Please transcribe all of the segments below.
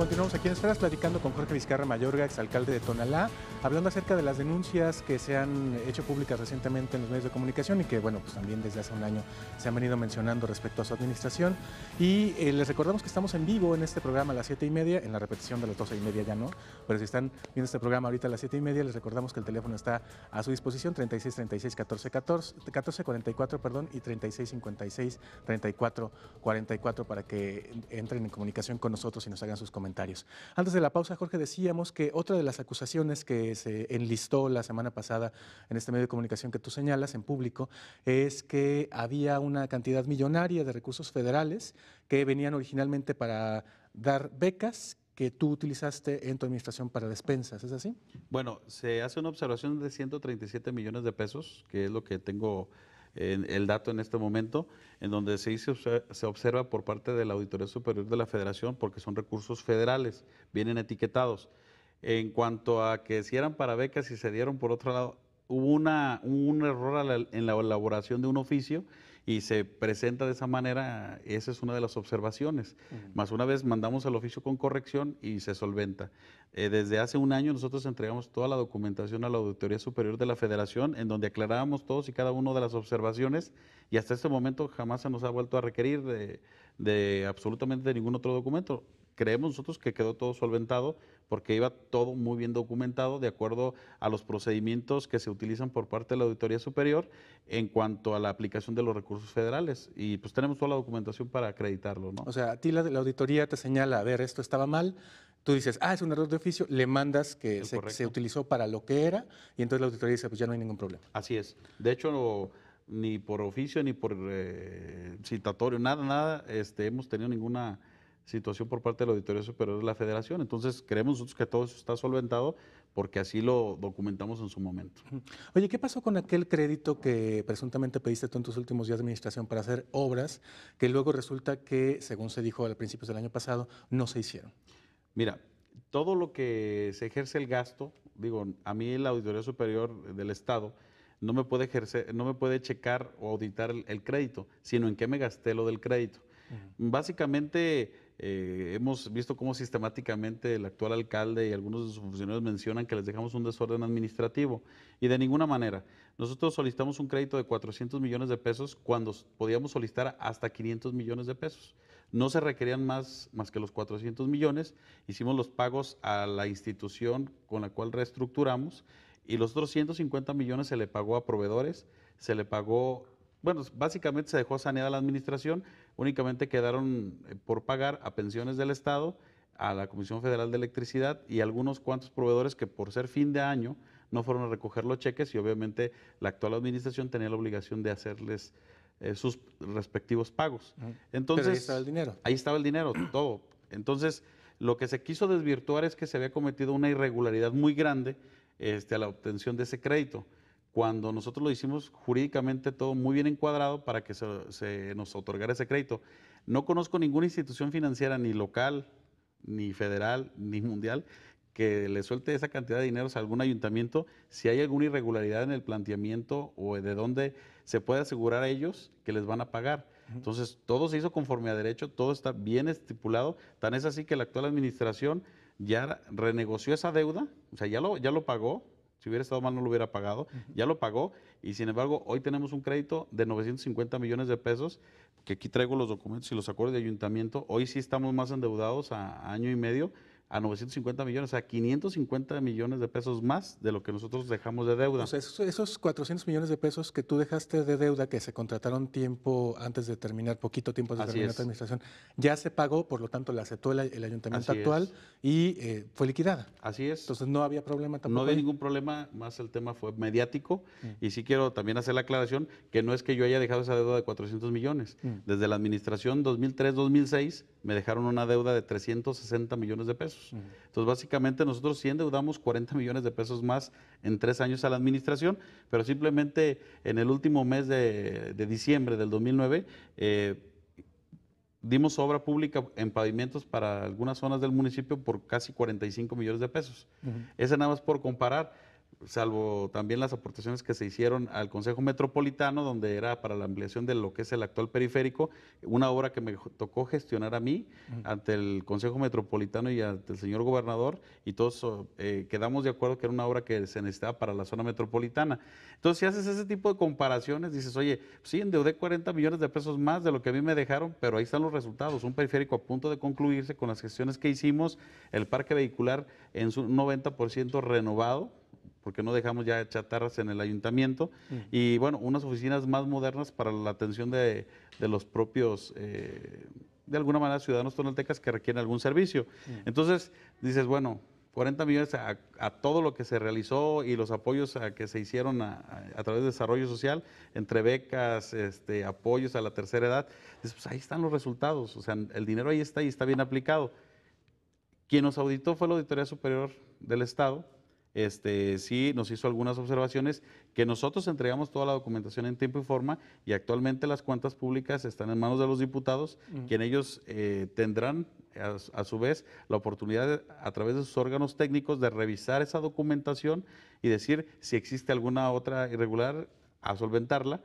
Continuamos aquí en Esferas platicando con Jorge Vizcarra Mayorga, exalcalde de Tonalá, hablando acerca de las denuncias que se han hecho públicas recientemente en los medios de comunicación y que, bueno, pues también desde hace un año se han venido mencionando respecto a su administración. Y eh, les recordamos que estamos en vivo en este programa a las 7 y media, en la repetición de las 12 y media ya no, pero si están viendo este programa ahorita a las 7 y media, les recordamos que el teléfono está a su disposición 36 36 14 14, 14 44, perdón, y 36 56 34 44 para que entren en comunicación con nosotros y nos hagan sus comentarios antes de la pausa, Jorge, decíamos que otra de las acusaciones que se enlistó la semana pasada en este medio de comunicación que tú señalas en público es que había una cantidad millonaria de recursos federales que venían originalmente para dar becas que tú utilizaste en tu administración para despensas, ¿es así? Bueno, se hace una observación de 137 millones de pesos, que es lo que tengo el dato en este momento, en donde se, se observa por parte de la Auditoría Superior de la Federación, porque son recursos federales, vienen etiquetados. En cuanto a que si eran para becas y se dieron por otro lado, hubo una, un error en la elaboración de un oficio y se presenta de esa manera, esa es una de las observaciones. Más una vez mandamos al oficio con corrección y se solventa. Eh, desde hace un año nosotros entregamos toda la documentación a la Auditoría Superior de la Federación, en donde aclarábamos todos y cada uno de las observaciones y hasta este momento jamás se nos ha vuelto a requerir de, absolutamente de ningún otro documento creemos nosotros que quedó todo solventado porque iba todo muy bien documentado de acuerdo a los procedimientos que se utilizan por parte de la Auditoría Superior en cuanto a la aplicación de los recursos federales. Y pues tenemos toda la documentación para acreditarlo, ¿no? O sea, a ti la, auditoría te señala, a ver, esto estaba mal, tú dices, ah, es un error de oficio, le mandas que se, utilizó para lo que era y entonces la auditoría dice, pues ya no hay ningún problema. Así es. De hecho, ni por oficio, ni por eh, citatorio, nada, nada, este, hemos tenido ninguna situación por parte del Auditorio Superior de la Federación. Entonces, creemos nosotros que todo eso está solventado porque así lo documentamos en su momento. Oye, ¿qué pasó con aquel crédito que presuntamente pediste tú en tus últimos días de administración para hacer obras que luego resulta que, según se dijo al principios del año pasado, no se hicieron? Mira, todo lo que se ejerce el gasto, digo, a mí la Auditoría Superior del Estado no me puede ejercer, no me puede checar o auditar el, crédito, sino en qué me gasté lo del crédito. Básicamente eh, hemos visto cómo sistemáticamente el actual alcalde y algunos de sus funcionarios mencionan que les dejamos un desorden administrativo y de ninguna manera. Nosotros solicitamos un crédito de 400 millones de pesos cuando podíamos solicitar hasta 500 millones de pesos. No se requerían más, más que los 400 millones. Hicimos los pagos a la institución con la cual reestructuramos y los otros 150 millones se le pagó a proveedores, se le pagó bueno, pues, básicamente se dejó saneada la administración, únicamente quedaron eh, por pagar a pensiones del Estado, a la Comisión Federal de Electricidad y algunos cuantos proveedores que por ser fin de año no fueron a recoger los cheques y obviamente la actual administración tenía la obligación de hacerles eh, sus respectivos pagos. Entonces, ahí estaba el dinero. Ahí estaba el dinero, todo. Entonces, lo que se quiso desvirtuar es que se había cometido una irregularidad muy grande este, a la obtención de ese crédito cuando nosotros lo hicimos jurídicamente todo muy bien encuadrado para que se, nos otorgara ese crédito. No conozco ninguna institución financiera, ni local, ni federal, ni mundial, que le suelte esa cantidad de dinero a algún ayuntamiento si hay alguna irregularidad en el planteamiento o de dónde se puede asegurar a ellos que les van a pagar. Entonces, todo se hizo conforme a derecho, todo está bien estipulado, tan es así que la actual administración ya renegoció esa deuda, o sea, ya lo, ya lo pagó, si hubiera estado mal, no lo hubiera pagado. Ya lo pagó y sin embargo, hoy tenemos un crédito de 950 millones de pesos, que aquí traigo los documentos y los acuerdos de ayuntamiento. Hoy sí estamos más endeudados a, año y medio a 950 millones, o sea, 550 millones de pesos más de lo que nosotros dejamos de deuda. esos, 400 millones de pesos que tú dejaste de deuda, que se contrataron tiempo antes de terminar, poquito tiempo antes de terminar la administración, ya se pagó, por lo tanto la aceptó el, ayuntamiento actual y eh, fue liquidada. Así es. Entonces no había problema tampoco. No había ningún problema, más el tema fue mediático mm. y sí quiero también hacer la aclaración que no es que yo haya dejado esa deuda de 400 millones. Mm. Desde la administración 2003-2006 me dejaron una deuda de 360 millones de pesos. Entonces, básicamente nosotros sí endeudamos 40 millones de pesos más en tres años a la administración, pero simplemente en el último mes de, diciembre del 2009 eh, dimos obra pública en pavimentos para algunas zonas del municipio por casi 45 millones de pesos. Esa Ese nada más por comparar salvo también las aportaciones que se hicieron al Consejo Metropolitano, donde era para la ampliación de lo que es el actual periférico, una obra que me tocó gestionar a mí ante el Consejo Metropolitano y ante el señor gobernador, y todos eh, quedamos de acuerdo que era una obra que se necesitaba para la zona metropolitana. Entonces, si haces ese tipo de comparaciones, dices, oye, sí, endeudé 40 millones de pesos más de lo que a mí me dejaron, pero ahí están los resultados, un periférico a punto de concluirse con las gestiones que hicimos, el parque vehicular en su 90% renovado, porque no dejamos ya chatarras en el ayuntamiento, mm. y bueno, unas oficinas más modernas para la atención de, de los propios, eh, de alguna manera, ciudadanos tonaltecas que requieren algún servicio. Mm. Entonces, dices, bueno, 40 millones a, todo lo que se realizó y los apoyos que se hicieron a, través de desarrollo social, entre becas, este, apoyos a la tercera edad, pues ahí están los resultados, o sea, el dinero ahí está y está bien aplicado. Quien nos auditó fue la Auditoría Superior del Estado, este, sí nos hizo algunas observaciones que nosotros entregamos toda la documentación en tiempo y forma y actualmente las cuentas públicas están en manos de los diputados, mm. quien ellos eh, tendrán a, su vez la oportunidad a través de sus órganos técnicos de revisar esa documentación y decir si existe alguna otra irregular a solventarla,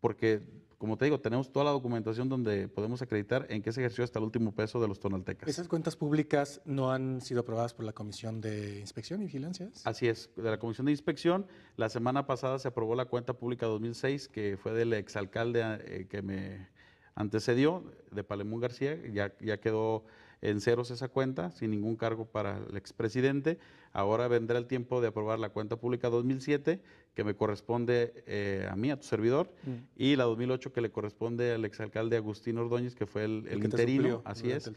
porque como te digo, tenemos toda la documentación donde podemos acreditar en qué se ejerció hasta el último peso de los tonaltecas. ¿Esas cuentas públicas no han sido aprobadas por la Comisión de Inspección y Vigilancias? Así es, de la Comisión de Inspección. La semana pasada se aprobó la cuenta pública 2006, que fue del exalcalde eh, que me antecedió, de Palemón García, ya quedó en ceros esa cuenta, sin ningún cargo para el expresidente. Ahora vendrá el tiempo de aprobar la cuenta pública 2007, que me corresponde eh, a mí, a tu servidor, mm. y la 2008 que le corresponde al exalcalde Agustín Ordóñez, que fue el, interino, así es.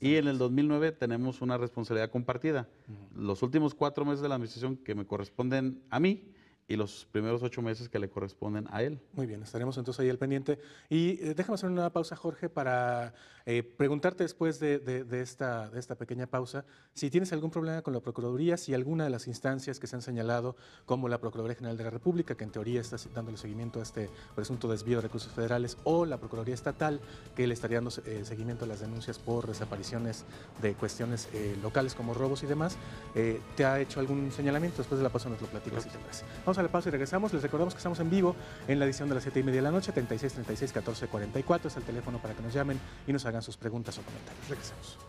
y en el 2009 tenemos una responsabilidad compartida. Los últimos cuatro meses de la administración que me corresponden a mí, y los primeros ocho meses que le corresponden a él. Muy bien, estaremos entonces ahí al pendiente. Y eh, déjame hacer una pausa, Jorge, para eh, preguntarte después de, esta, de, esta, pequeña pausa si tienes algún problema con la Procuraduría, si alguna de las instancias que se han señalado, como la Procuraduría General de la República, que en teoría está dándole seguimiento a este presunto desvío de recursos federales, o la Procuraduría Estatal, que le estaría dando eh, seguimiento a las denuncias por desapariciones de cuestiones locales como robos y demás, ¿te ha hecho algún señalamiento? Después de la pausa nos lo platicas, y te parece. Vamos a la pausa y regresamos. Les recordamos que estamos en vivo en la edición de las 7 y media de la noche, 36 36 14 44. Es el teléfono para que nos llamen y nos hagan sus preguntas o comentarios. Regresamos.